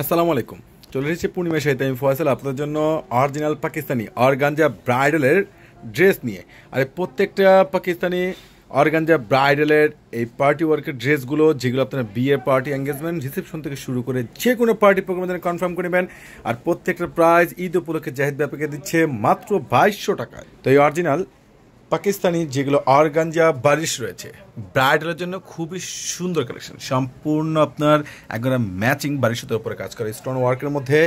আসসালামু আলাইকুম চলে এসেছি পূর্ণিমা সাহিত্য আমি ফয়সাল আপনাদের জন্য অরিজিনাল পাকিস্তানি অরগাঞ্জা ব্রাইডালের ড্রেস নিয়ে আর প্রত্যেকটা পাকিস্তানি অরগাঞ্জা ব্রাইডালের এই পার্টি ওয়ার্কের ড্রেসগুলো যেগুলো আপনার বিয়ে পার্টি এঙ্গেজমেন্ট রিসেপশন থেকে শুরু করে যে কোনো পার্টি প্রোগ্রামে যেন কনফার্ম করে নেবেন আর প্রত্যেকটা প্রাইজ ঈদ উপলক্ষে জাহিদ ব্যাপাকে দিচ্ছে মাত্র বাইশশো টাকায় তো এই অরিজিনাল পাকিস্তানি যেগুলো অরগাঞ্জা বারিশ রয়েছে ব্রাইডালের জন্য খুবই সুন্দর কালেকশন সম্পূর্ণ আপনার একদম ম্যাচিং বারিশের উপরে কাজ করে স্টোন ওয়ার্কের মধ্যে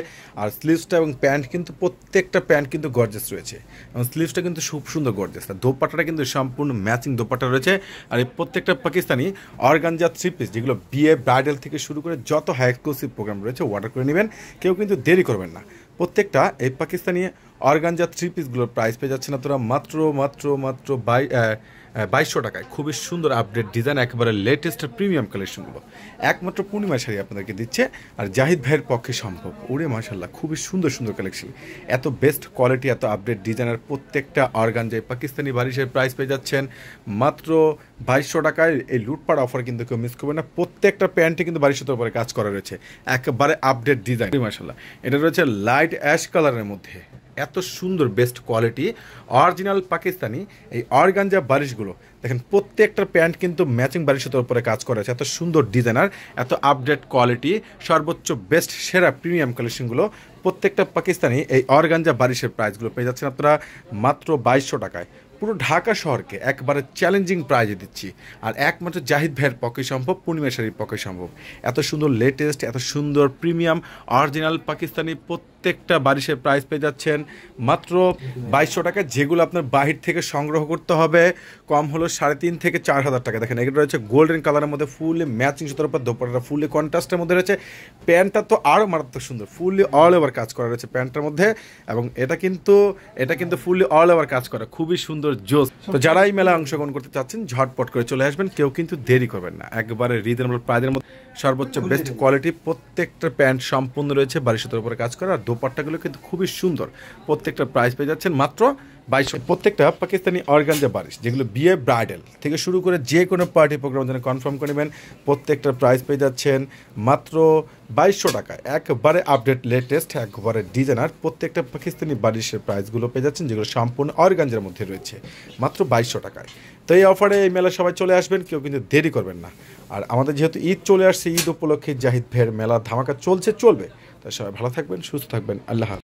আর স্লিভসটা এবং প্যান্ট কিন্তু প্রত্যেকটা প্যান্ট কিন্তু গর্জেস রয়েছে এবং স্লিভসটা কিন্তু খুব সুন্দর গর্জেস আর দোপাটাটা কিন্তু সম্পূর্ণ ম্যাচিং দোপাটা রয়েছে আর এই প্রত্যেকটা পাকিস্তানি অরগাঞ্জা থ্রি পিস যেগুলো বিয়ে ব্রাইডাল থেকে শুরু করে যত হাই এক্সক্লুসিভ প্রোগ্রাম রয়েছে অর্ডার করে নেবেন কেউ কিন্তু দেরি করবেন না প্রত্যেকটা এই পাকিস্তানি অর্গানজা থ্রি পিসগুলোর প্রাইস পেয়ে যাচ্ছে না তোরা মাত্র মাত্র মাত্র বাই বাইশশো টাকায় খুবই সুন্দর আপডেট ডিজাইন একেবারে লেটেস্ট প্রিমিয়াম কালেকশনগুলো একমাত্র পূর্ণিমা শাড়ি আপনাদেরকে দিচ্ছে আর জাহিদ ভাইয়ের পক্ষে সম্ভব ওরে মাশাল্লাহ খুবই সুন্দর সুন্দর কালেকশন এত বেস্ট কোয়ালিটি এত আপডেট ডিজাইনের প্রত্যেকটা অর্গানজায় পাকিস্তানি বারিশের প্রাইস পেয়ে যাচ্ছেন মাত্র বাইশশো টাকায় এই লুটপাট অফার কিন্তু কেউ মিস করবে না প্রত্যেকটা প্যান্টে কিন্তু বারিশের উপরে কাজ করা রয়েছে একেবারে আপডেট ডিজাইন মাশাল্লাহ এটা রয়েছে লাইট অ্যাশ কালারের মধ্যে এত সুন্দর বেস্ট কোয়ালিটি অরিজিনাল পাকিস্তানি এই অরগাঞ্জা বালিশগুলো দেখেন প্রত্যেকটা প্যান্ট কিন্তু ম্যাচিং বালিশের উপরে কাজ করেছে এত সুন্দর ডিজাইনার এত আপডেট কোয়ালিটি সর্বোচ্চ বেস্ট সেরা প্রিমিয়াম কালেকশনগুলো প্রত্যেকটা পাকিস্তানি এই অরগাঞ্জা বালিশের প্রাইসগুলো পেয়ে যাচ্ছেন আপনারা মাত্র বাইশশো টাকায় পুরো ঢাকা শহরকে একবারে চ্যালেঞ্জিং প্রাইজে দিচ্ছি আর একমাত্র জাহিদ ভাইয়ের পক্ষে সম্ভব পূর্ণিমা শাড়ির পক্ষে সম্ভব এত সুন্দর লেটেস্ট এত সুন্দর প্রিমিয়াম অরিজিনাল পাকিস্তানি প্রত্যেক প্রত্যেকটা বারিশের প্রাইস পেয়ে যাচ্ছেন মাত্র বাইশশো টাকা যেগুলো আপনার বাহির থেকে সংগ্রহ করতে হবে কম হলো সাড়ে তিন থেকে চার হাজার টাকা দেখেন এগুলো রয়েছে গোল্ডেন কালারের মধ্যে ফুললি ম্যাচিং সুতোর উপর দোপাটা ফুললি কন্ট্রাস্টের মধ্যে রয়েছে প্যান্টটা তো আরও মারাত্মক সুন্দর ফুললি অল ওভার কাজ করা রয়েছে প্যান্টটার মধ্যে এবং এটা কিন্তু এটা কিন্তু ফুললি অল ওভার কাজ করা খুবই সুন্দর জোস তো যারাই মেলায় অংশগ্রহণ করতে চাচ্ছেন ঝটপট করে চলে আসবেন কেউ কিন্তু দেরি করবেন না একবারে রিজনেবল প্রাইজের মধ্যে সর্বোচ্চ বেস্ট কোয়ালিটি প্রত্যেকটা প্যান্ট সম্পূর্ণ রয়েছে বাড়ি সুতোর উপরে কাজ করা আর দোপাট্টাগুলো কিন্তু খুবই সুন্দর প্রত্যেকটা প্রাইস পেয়ে যাচ্ছেন মাত্র বাইশ প্রত্যেকটা পাকিস্তানি অর্গানজা বারিশ যেগুলো বিয়ে ব্রাইডাল থেকে শুরু করে যে কোনো পার্টি প্রোগ্রাম যেন কনফার্ম করে নেবেন প্রত্যেকটার প্রাইস পেয়ে যাচ্ছেন মাত্র বাইশশো টাকা একবারে আপডেট লেটেস্ট একবারে ডিজাইনার প্রত্যেকটা পাকিস্তানি বারিশের প্রাইসগুলো পেয়ে যাচ্ছেন যেগুলো সম্পূর্ণ অর্গানজার মধ্যে রয়েছে মাত্র বাইশশো টাকায় তো এই অফারে এই মেলা সবাই চলে আসবেন কেউ কিন্তু দেরি করবেন না আর আমাদের যেহেতু ঈদ চলে আসছে ঈদ উপলক্ষে জাহিদ ভের মেলা ধামাকা চলছে চলবে তাই সবাই ভালো থাকবেন সুস্থ থাকবেন আল্লাহ